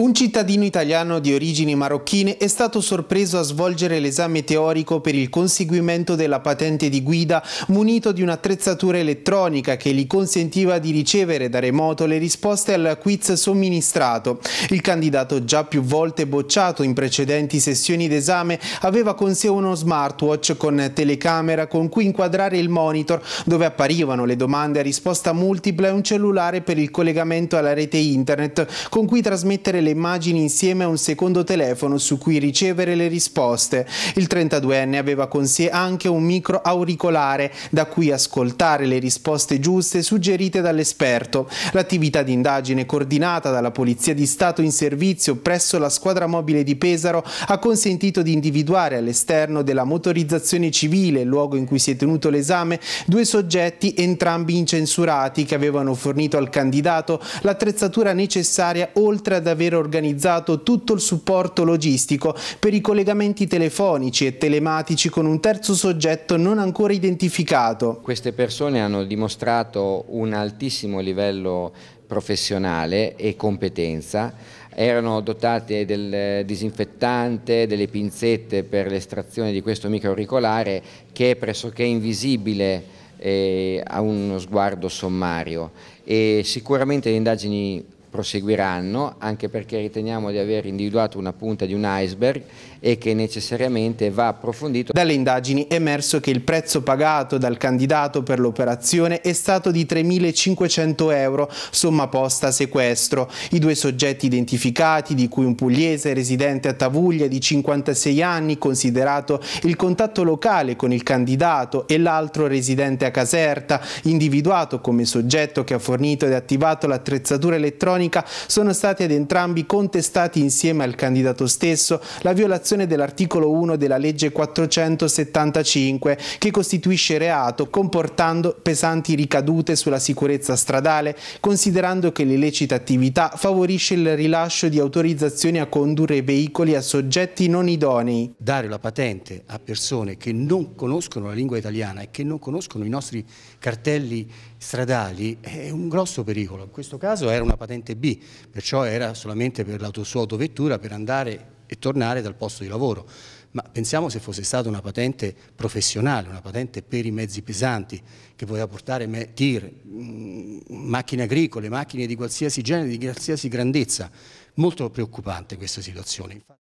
Un cittadino italiano di origini marocchine è stato sorpreso a svolgere l'esame teorico per il conseguimento della patente di guida munito di un'attrezzatura elettronica che gli consentiva di ricevere da remoto le risposte al quiz somministrato. Il candidato già più volte bocciato in precedenti sessioni d'esame aveva con sé uno smartwatch con telecamera con cui inquadrare il monitor dove apparivano le domande a risposta multipla e un cellulare per il collegamento alla rete internet con cui trasmettere le le immagini insieme a un secondo telefono su cui ricevere le risposte. Il 32enne aveva con sé anche un micro auricolare da cui ascoltare le risposte giuste suggerite dall'esperto. L'attività di indagine coordinata dalla Polizia di Stato in servizio presso la squadra mobile di Pesaro ha consentito di individuare all'esterno della motorizzazione civile, luogo in cui si è tenuto l'esame, due soggetti entrambi incensurati che avevano fornito al candidato l'attrezzatura necessaria oltre ad aver organizzato tutto il supporto logistico per i collegamenti telefonici e telematici con un terzo soggetto non ancora identificato. Queste persone hanno dimostrato un altissimo livello professionale e competenza, erano dotate del disinfettante, delle pinzette per l'estrazione di questo microauricolare che è pressoché invisibile eh, a uno sguardo sommario e sicuramente le indagini proseguiranno, anche perché riteniamo di aver individuato una punta di un iceberg e che necessariamente va approfondito. Dalle indagini è emerso che il prezzo pagato dal candidato per l'operazione è stato di 3.500 euro, somma posta a sequestro. I due soggetti identificati, di cui un pugliese residente a Tavuglia di 56 anni, considerato il contatto locale con il candidato, e l'altro residente a Caserta, individuato come soggetto che ha fornito ed attivato l'attrezzatura elettronica telefonica sono stati ad entrambi contestati insieme al candidato stesso la violazione dell'articolo 1 della legge 475 che costituisce reato comportando pesanti ricadute sulla sicurezza stradale considerando che l'illecita attività favorisce il rilascio di autorizzazioni a condurre veicoli a soggetti non idonei. Dare la patente a persone che non conoscono la lingua italiana e che non conoscono i nostri cartelli stradali è un grosso pericolo. In questo caso era una patente parte B, perciò era solamente per la sua autovettura per andare e tornare dal posto di lavoro. Ma pensiamo se fosse stata una patente professionale, una patente per i mezzi pesanti, che voleva portare tir, mm, macchine agricole, macchine di qualsiasi genere, di qualsiasi grandezza. Molto preoccupante questa situazione.